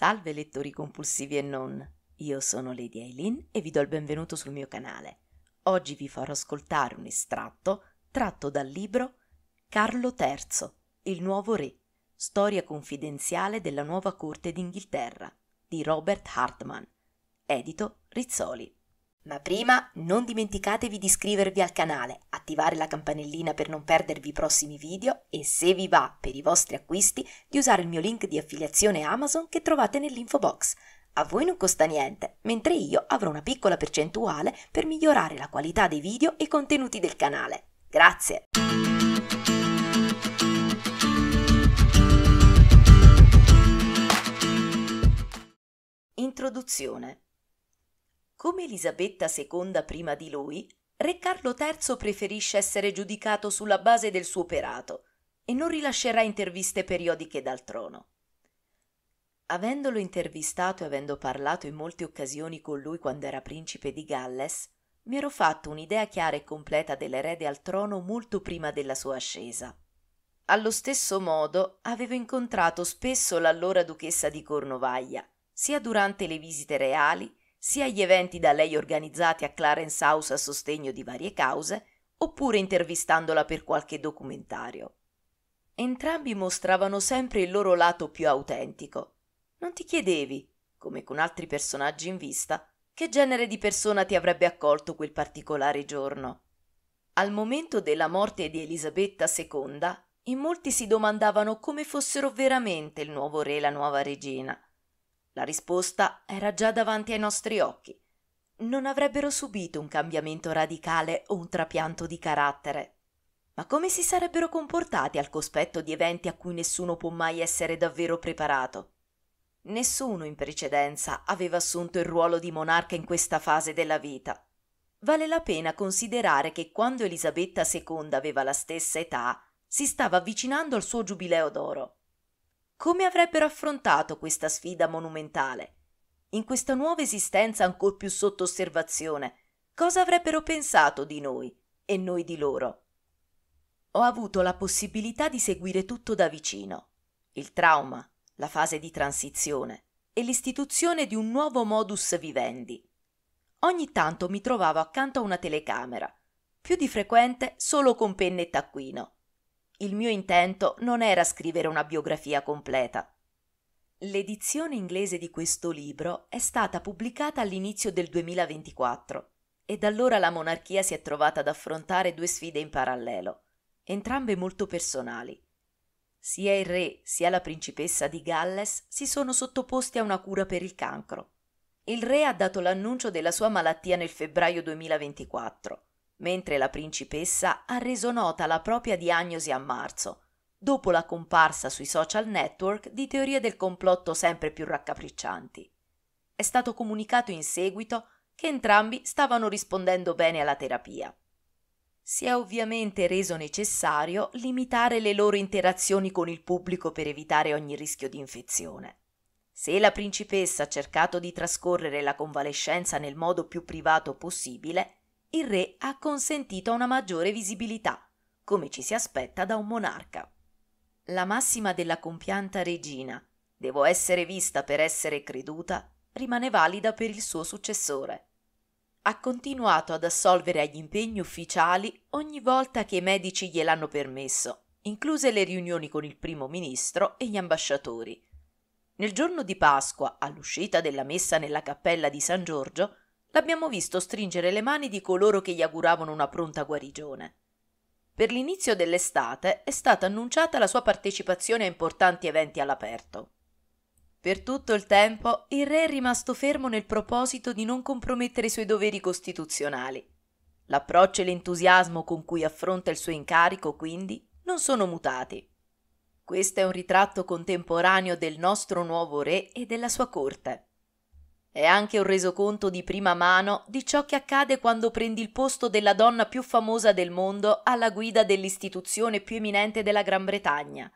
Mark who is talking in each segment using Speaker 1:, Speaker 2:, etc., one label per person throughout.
Speaker 1: Salve lettori compulsivi e non, io sono Lady Eileen e vi do il benvenuto sul mio canale. Oggi vi farò ascoltare un estratto tratto dal libro Carlo III, il nuovo re, storia confidenziale della nuova corte d'Inghilterra di Robert Hartman, edito Rizzoli. Ma prima non dimenticatevi di iscrivervi al canale, attivare la campanellina per non perdervi i prossimi video e se vi va per i vostri acquisti di usare il mio link di affiliazione Amazon che trovate nell'info box. A voi non costa niente, mentre io avrò una piccola percentuale per migliorare la qualità dei video e contenuti del canale. Grazie! Introduzione come Elisabetta II prima di lui, Re Carlo III preferisce essere giudicato sulla base del suo operato e non rilascerà interviste periodiche dal trono. Avendolo intervistato e avendo parlato in molte occasioni con lui quando era principe di Galles, mi ero fatto un'idea chiara e completa dell'erede al trono molto prima della sua ascesa. Allo stesso modo avevo incontrato spesso l'allora duchessa di Cornovaglia, sia durante le visite reali sia agli eventi da lei organizzati a Clarence House a sostegno di varie cause, oppure intervistandola per qualche documentario. Entrambi mostravano sempre il loro lato più autentico. Non ti chiedevi, come con altri personaggi in vista, che genere di persona ti avrebbe accolto quel particolare giorno. Al momento della morte di Elisabetta II, in molti si domandavano come fossero veramente il nuovo re e la nuova regina. La risposta era già davanti ai nostri occhi. Non avrebbero subito un cambiamento radicale o un trapianto di carattere. Ma come si sarebbero comportati al cospetto di eventi a cui nessuno può mai essere davvero preparato? Nessuno in precedenza aveva assunto il ruolo di monarca in questa fase della vita. Vale la pena considerare che quando Elisabetta II aveva la stessa età, si stava avvicinando al suo giubileo d'oro. Come avrebbero affrontato questa sfida monumentale? In questa nuova esistenza ancor più sotto osservazione, cosa avrebbero pensato di noi e noi di loro? Ho avuto la possibilità di seguire tutto da vicino. Il trauma, la fase di transizione e l'istituzione di un nuovo modus vivendi. Ogni tanto mi trovavo accanto a una telecamera, più di frequente solo con penna e taccuino. Il mio intento non era scrivere una biografia completa. L'edizione inglese di questo libro è stata pubblicata all'inizio del 2024 e da allora la monarchia si è trovata ad affrontare due sfide in parallelo, entrambe molto personali. Sia il re sia la principessa di Galles si sono sottoposti a una cura per il cancro. Il re ha dato l'annuncio della sua malattia nel febbraio 2024 mentre la principessa ha reso nota la propria diagnosi a marzo, dopo la comparsa sui social network di teorie del complotto sempre più raccapriccianti. È stato comunicato in seguito che entrambi stavano rispondendo bene alla terapia. Si è ovviamente reso necessario limitare le loro interazioni con il pubblico per evitare ogni rischio di infezione. Se la principessa ha cercato di trascorrere la convalescenza nel modo più privato possibile, il re ha consentito una maggiore visibilità, come ci si aspetta da un monarca. La massima della compianta regina, devo essere vista per essere creduta, rimane valida per il suo successore. Ha continuato ad assolvere agli impegni ufficiali ogni volta che i medici gliel'hanno permesso, incluse le riunioni con il primo ministro e gli ambasciatori. Nel giorno di Pasqua, all'uscita della messa nella cappella di San Giorgio, l'abbiamo visto stringere le mani di coloro che gli auguravano una pronta guarigione. Per l'inizio dell'estate è stata annunciata la sua partecipazione a importanti eventi all'aperto. Per tutto il tempo il re è rimasto fermo nel proposito di non compromettere i suoi doveri costituzionali. L'approccio e l'entusiasmo con cui affronta il suo incarico, quindi, non sono mutati. Questo è un ritratto contemporaneo del nostro nuovo re e della sua corte. È anche un resoconto di prima mano di ciò che accade quando prendi il posto della donna più famosa del mondo alla guida dell'istituzione più eminente della Gran Bretagna,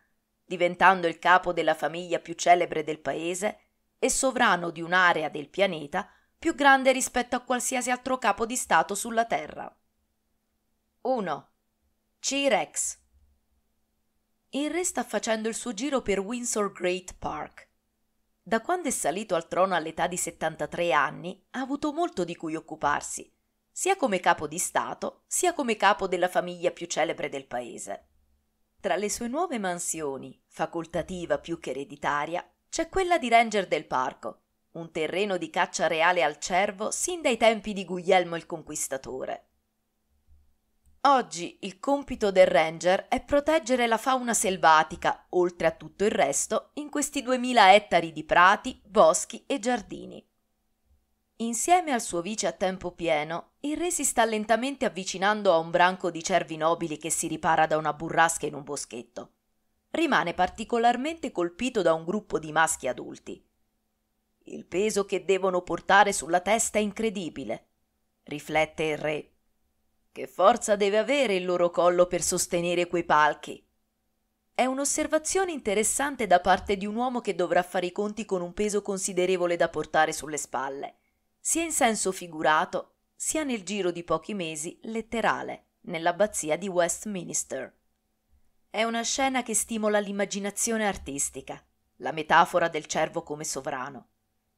Speaker 1: diventando il capo della famiglia più celebre del paese e sovrano di un'area del pianeta più grande rispetto a qualsiasi altro capo di Stato sulla Terra. 1. C-Rex Il re sta facendo il suo giro per Windsor Great Park da quando è salito al trono all'età di 73 anni ha avuto molto di cui occuparsi, sia come capo di Stato, sia come capo della famiglia più celebre del paese. Tra le sue nuove mansioni, facoltativa più che ereditaria, c'è quella di Ranger del Parco, un terreno di caccia reale al cervo sin dai tempi di Guglielmo il Conquistatore. Oggi il compito del ranger è proteggere la fauna selvatica, oltre a tutto il resto, in questi 2000 ettari di prati, boschi e giardini. Insieme al suo vice a tempo pieno, il re si sta lentamente avvicinando a un branco di cervi nobili che si ripara da una burrasca in un boschetto. Rimane particolarmente colpito da un gruppo di maschi adulti. Il peso che devono portare sulla testa è incredibile, riflette il re che forza deve avere il loro collo per sostenere quei palchi? È un'osservazione interessante da parte di un uomo che dovrà fare i conti con un peso considerevole da portare sulle spalle, sia in senso figurato, sia nel giro di pochi mesi letterale, nell'abbazia di Westminster. È una scena che stimola l'immaginazione artistica, la metafora del cervo come sovrano,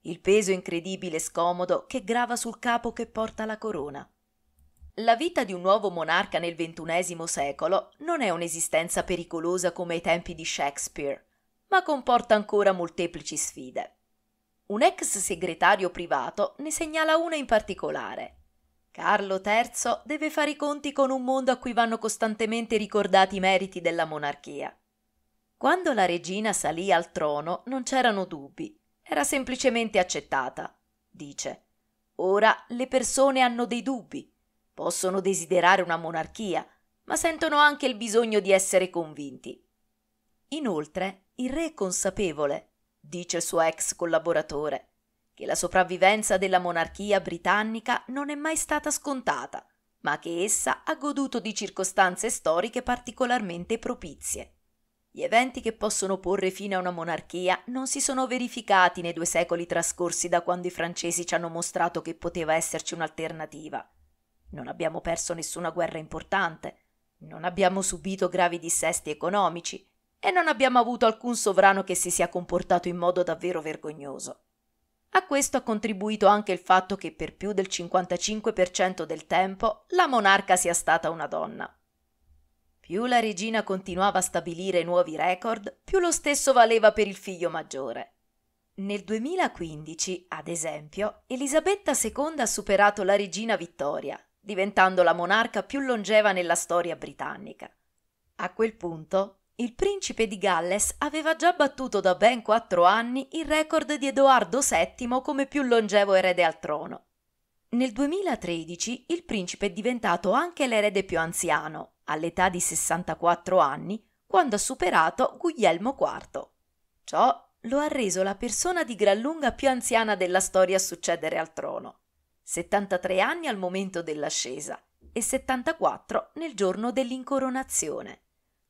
Speaker 1: il peso incredibile e scomodo che grava sul capo che porta la corona. La vita di un nuovo monarca nel XXI secolo non è un'esistenza pericolosa come ai tempi di Shakespeare, ma comporta ancora molteplici sfide. Un ex segretario privato ne segnala una in particolare. Carlo III deve fare i conti con un mondo a cui vanno costantemente ricordati i meriti della monarchia. Quando la regina salì al trono non c'erano dubbi, era semplicemente accettata, dice. Ora le persone hanno dei dubbi Possono desiderare una monarchia, ma sentono anche il bisogno di essere convinti. Inoltre, il re è consapevole, dice il suo ex collaboratore, che la sopravvivenza della monarchia britannica non è mai stata scontata, ma che essa ha goduto di circostanze storiche particolarmente propizie. Gli eventi che possono porre fine a una monarchia non si sono verificati nei due secoli trascorsi da quando i francesi ci hanno mostrato che poteva esserci un'alternativa non abbiamo perso nessuna guerra importante, non abbiamo subito gravi dissesti economici e non abbiamo avuto alcun sovrano che si sia comportato in modo davvero vergognoso. A questo ha contribuito anche il fatto che per più del 55% del tempo la monarca sia stata una donna. Più la regina continuava a stabilire nuovi record, più lo stesso valeva per il figlio maggiore. Nel 2015, ad esempio, Elisabetta II ha superato la regina Vittoria, diventando la monarca più longeva nella storia britannica. A quel punto, il principe di Galles aveva già battuto da ben quattro anni il record di Edoardo VII come più longevo erede al trono. Nel 2013 il principe è diventato anche l'erede più anziano, all'età di 64 anni, quando ha superato Guglielmo IV. Ciò lo ha reso la persona di gran lunga più anziana della storia a succedere al trono. 73 anni al momento dell'ascesa e 74 nel giorno dell'incoronazione,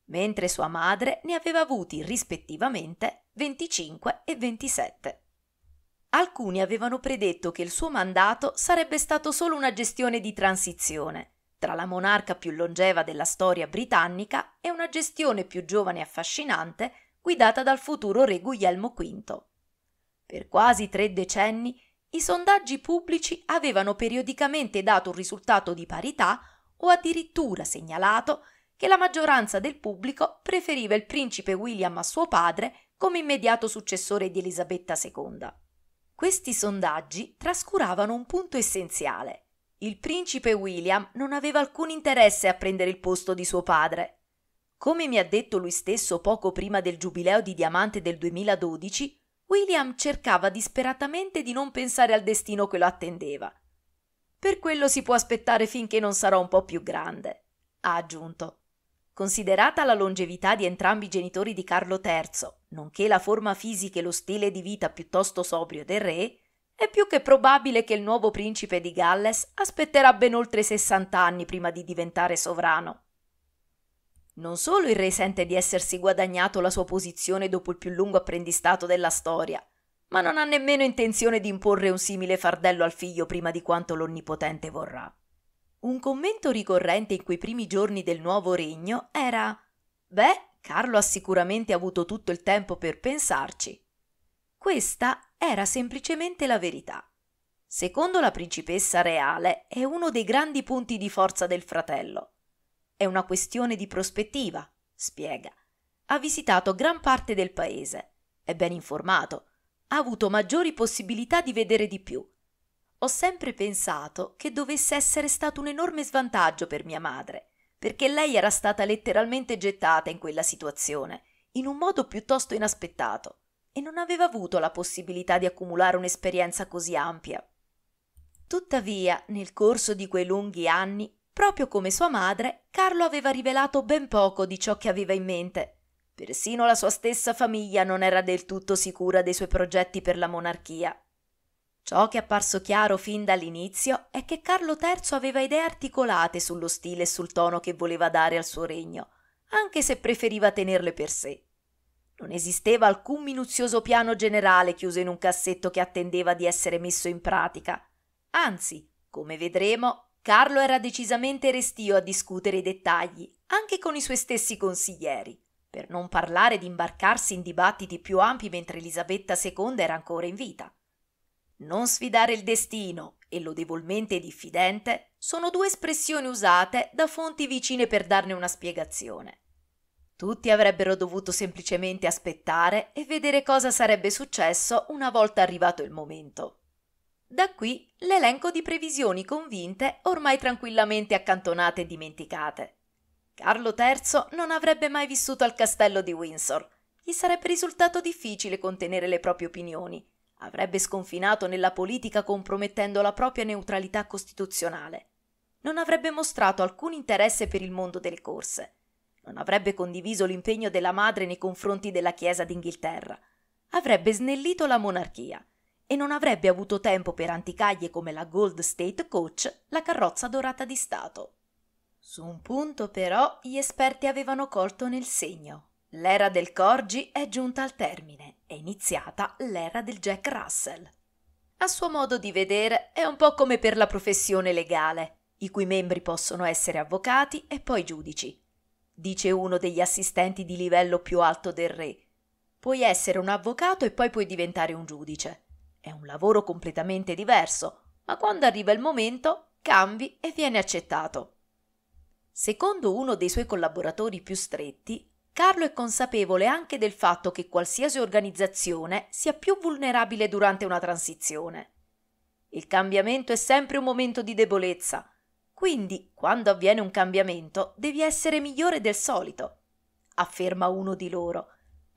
Speaker 1: mentre sua madre ne aveva avuti rispettivamente 25 e 27. Alcuni avevano predetto che il suo mandato sarebbe stato solo una gestione di transizione tra la monarca più longeva della storia britannica e una gestione più giovane e affascinante guidata dal futuro re Guglielmo V. Per quasi tre decenni i sondaggi pubblici avevano periodicamente dato un risultato di parità o addirittura segnalato che la maggioranza del pubblico preferiva il principe William a suo padre come immediato successore di Elisabetta II. Questi sondaggi trascuravano un punto essenziale. Il principe William non aveva alcun interesse a prendere il posto di suo padre. Come mi ha detto lui stesso poco prima del giubileo di diamante del 2012, William cercava disperatamente di non pensare al destino che lo attendeva. Per quello si può aspettare finché non sarò un po' più grande, ha aggiunto. Considerata la longevità di entrambi i genitori di Carlo III, nonché la forma fisica e lo stile di vita piuttosto sobrio del re, è più che probabile che il nuovo principe di Galles aspetterà ben oltre 60 anni prima di diventare sovrano. Non solo il re sente di essersi guadagnato la sua posizione dopo il più lungo apprendistato della storia, ma non ha nemmeno intenzione di imporre un simile fardello al figlio prima di quanto l'Onnipotente vorrà. Un commento ricorrente in quei primi giorni del nuovo regno era Beh, Carlo ha sicuramente avuto tutto il tempo per pensarci. Questa era semplicemente la verità. Secondo la principessa reale è uno dei grandi punti di forza del fratello è una questione di prospettiva, spiega. Ha visitato gran parte del paese, è ben informato, ha avuto maggiori possibilità di vedere di più. Ho sempre pensato che dovesse essere stato un enorme svantaggio per mia madre, perché lei era stata letteralmente gettata in quella situazione, in un modo piuttosto inaspettato, e non aveva avuto la possibilità di accumulare un'esperienza così ampia. Tuttavia, nel corso di quei lunghi anni, Proprio come sua madre, Carlo aveva rivelato ben poco di ciò che aveva in mente. Persino la sua stessa famiglia non era del tutto sicura dei suoi progetti per la monarchia. Ciò che è apparso chiaro fin dall'inizio è che Carlo III aveva idee articolate sullo stile e sul tono che voleva dare al suo regno, anche se preferiva tenerle per sé. Non esisteva alcun minuzioso piano generale chiuso in un cassetto che attendeva di essere messo in pratica. Anzi, come vedremo, Carlo era decisamente restio a discutere i dettagli, anche con i suoi stessi consiglieri, per non parlare di imbarcarsi in dibattiti più ampi mentre Elisabetta II era ancora in vita. Non sfidare il destino e lodevolmente diffidente sono due espressioni usate da fonti vicine per darne una spiegazione. Tutti avrebbero dovuto semplicemente aspettare e vedere cosa sarebbe successo una volta arrivato il momento. Da qui l'elenco di previsioni convinte ormai tranquillamente accantonate e dimenticate. Carlo III non avrebbe mai vissuto al castello di Windsor. Gli sarebbe risultato difficile contenere le proprie opinioni. Avrebbe sconfinato nella politica compromettendo la propria neutralità costituzionale. Non avrebbe mostrato alcun interesse per il mondo delle corse. Non avrebbe condiviso l'impegno della madre nei confronti della Chiesa d'Inghilterra. Avrebbe snellito la monarchia e non avrebbe avuto tempo per anticaglie come la Gold State Coach la carrozza dorata di Stato. Su un punto però gli esperti avevano colto nel segno. L'era del Corgi è giunta al termine, è iniziata l'era del Jack Russell. A suo modo di vedere è un po' come per la professione legale, i cui membri possono essere avvocati e poi giudici. Dice uno degli assistenti di livello più alto del re. Puoi essere un avvocato e poi puoi diventare un giudice. È un lavoro completamente diverso, ma quando arriva il momento cambi e viene accettato. Secondo uno dei suoi collaboratori più stretti, Carlo è consapevole anche del fatto che qualsiasi organizzazione sia più vulnerabile durante una transizione. Il cambiamento è sempre un momento di debolezza, quindi quando avviene un cambiamento devi essere migliore del solito, afferma uno di loro,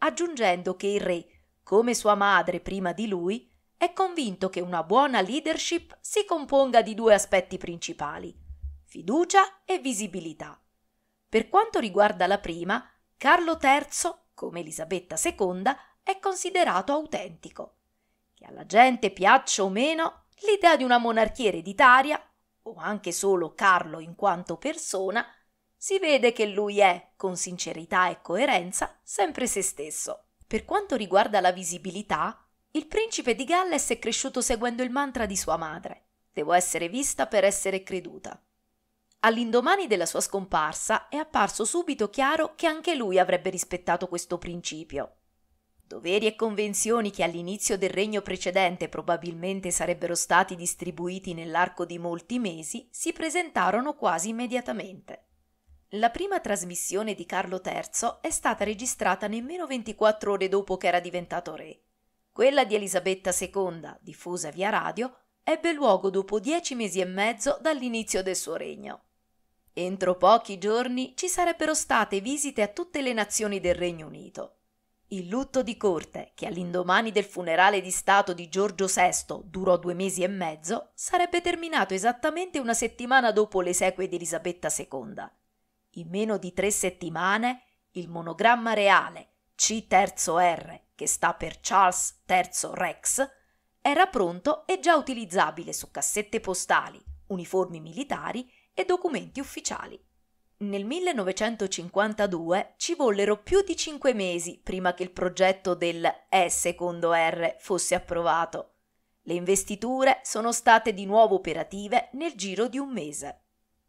Speaker 1: aggiungendo che il re, come sua madre prima di lui, è convinto che una buona leadership si componga di due aspetti principali, fiducia e visibilità. Per quanto riguarda la prima, Carlo III, come Elisabetta II, è considerato autentico. Che alla gente piaccia o meno, l'idea di una monarchia ereditaria, o anche solo Carlo in quanto persona, si vede che lui è, con sincerità e coerenza, sempre se stesso. Per quanto riguarda la visibilità, il principe di Galles è cresciuto seguendo il mantra di sua madre. Devo essere vista per essere creduta. All'indomani della sua scomparsa è apparso subito chiaro che anche lui avrebbe rispettato questo principio. Doveri e convenzioni che all'inizio del regno precedente probabilmente sarebbero stati distribuiti nell'arco di molti mesi si presentarono quasi immediatamente. La prima trasmissione di Carlo III è stata registrata nemmeno 24 ore dopo che era diventato re quella di Elisabetta II, diffusa via radio, ebbe luogo dopo dieci mesi e mezzo dall'inizio del suo regno. Entro pochi giorni ci sarebbero state visite a tutte le nazioni del Regno Unito. Il lutto di corte, che all'indomani del funerale di Stato di Giorgio VI durò due mesi e mezzo, sarebbe terminato esattamente una settimana dopo le sequie di Elisabetta II. In meno di tre settimane, il monogramma reale C3R che sta per Charles III Rex, era pronto e già utilizzabile su cassette postali, uniformi militari e documenti ufficiali. Nel 1952 ci vollero più di cinque mesi prima che il progetto del E-R fosse approvato. Le investiture sono state di nuovo operative nel giro di un mese.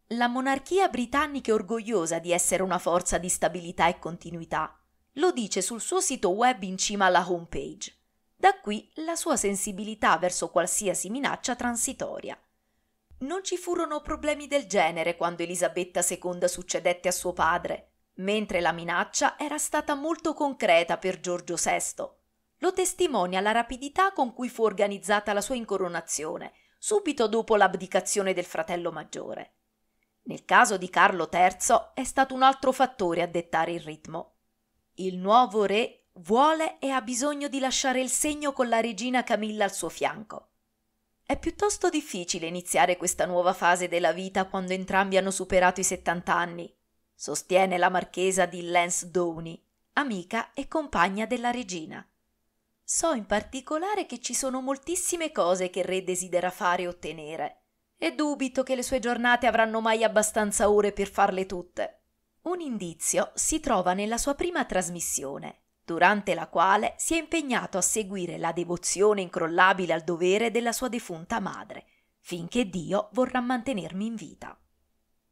Speaker 1: La monarchia britannica è orgogliosa di essere una forza di stabilità e continuità lo dice sul suo sito web in cima alla homepage. Da qui la sua sensibilità verso qualsiasi minaccia transitoria. Non ci furono problemi del genere quando Elisabetta II succedette a suo padre, mentre la minaccia era stata molto concreta per Giorgio VI. Lo testimonia la rapidità con cui fu organizzata la sua incoronazione, subito dopo l'abdicazione del fratello maggiore. Nel caso di Carlo III è stato un altro fattore a dettare il ritmo. Il nuovo re vuole e ha bisogno di lasciare il segno con la regina Camilla al suo fianco. È piuttosto difficile iniziare questa nuova fase della vita quando entrambi hanno superato i 70 anni, sostiene la marchesa di Lance Downey, amica e compagna della regina. So in particolare che ci sono moltissime cose che il re desidera fare e ottenere, e dubito che le sue giornate avranno mai abbastanza ore per farle tutte. Un indizio si trova nella sua prima trasmissione, durante la quale si è impegnato a seguire la devozione incrollabile al dovere della sua defunta madre, finché Dio vorrà mantenermi in vita.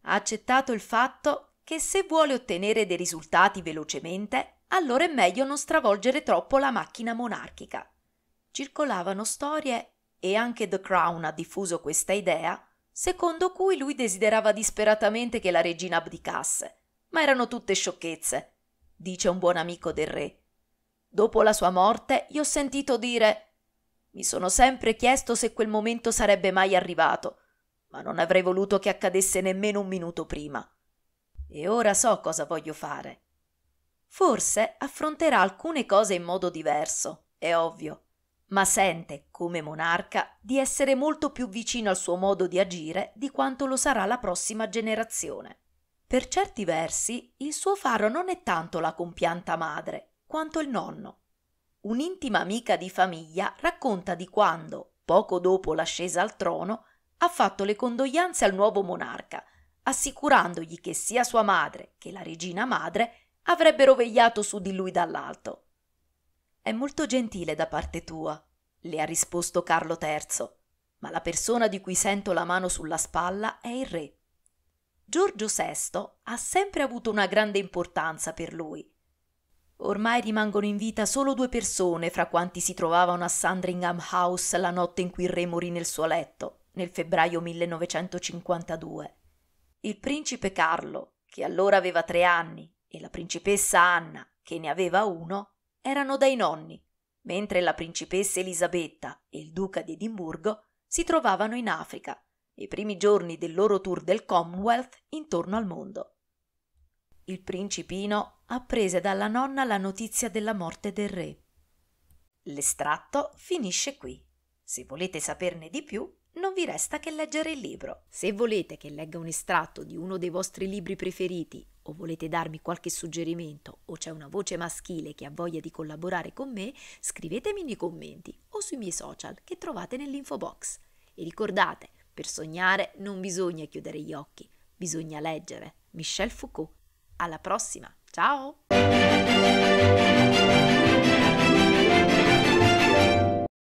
Speaker 1: Ha accettato il fatto che se vuole ottenere dei risultati velocemente, allora è meglio non stravolgere troppo la macchina monarchica. Circolavano storie, e anche The Crown ha diffuso questa idea, secondo cui lui desiderava disperatamente che la regina abdicasse, ma erano tutte sciocchezze, dice un buon amico del re. Dopo la sua morte gli ho sentito dire mi sono sempre chiesto se quel momento sarebbe mai arrivato, ma non avrei voluto che accadesse nemmeno un minuto prima. E ora so cosa voglio fare. Forse affronterà alcune cose in modo diverso, è ovvio, ma sente, come monarca, di essere molto più vicino al suo modo di agire di quanto lo sarà la prossima generazione. Per certi versi il suo faro non è tanto la compianta madre, quanto il nonno. Un'intima amica di famiglia racconta di quando, poco dopo l'ascesa al trono, ha fatto le condoglianze al nuovo monarca, assicurandogli che sia sua madre che la regina madre avrebbero vegliato su di lui dall'alto. È molto gentile da parte tua, le ha risposto Carlo III, ma la persona di cui sento la mano sulla spalla è il re. Giorgio VI ha sempre avuto una grande importanza per lui. Ormai rimangono in vita solo due persone fra quanti si trovavano a Sandringham House la notte in cui il re morì nel suo letto, nel febbraio 1952. Il principe Carlo, che allora aveva tre anni, e la principessa Anna, che ne aveva uno, erano dai nonni, mentre la principessa Elisabetta e il duca di Edimburgo si trovavano in Africa i primi giorni del loro tour del Commonwealth intorno al mondo. Il principino apprese dalla nonna la notizia della morte del re. L'estratto finisce qui. Se volete saperne di più, non vi resta che leggere il libro. Se volete che legga un estratto di uno dei vostri libri preferiti o volete darmi qualche suggerimento o c'è una voce maschile che ha voglia di collaborare con me, scrivetemi nei commenti o sui miei social che trovate nell'info box. E ricordate, per sognare non bisogna chiudere gli occhi, bisogna leggere. Michel Foucault. Alla prossima, ciao!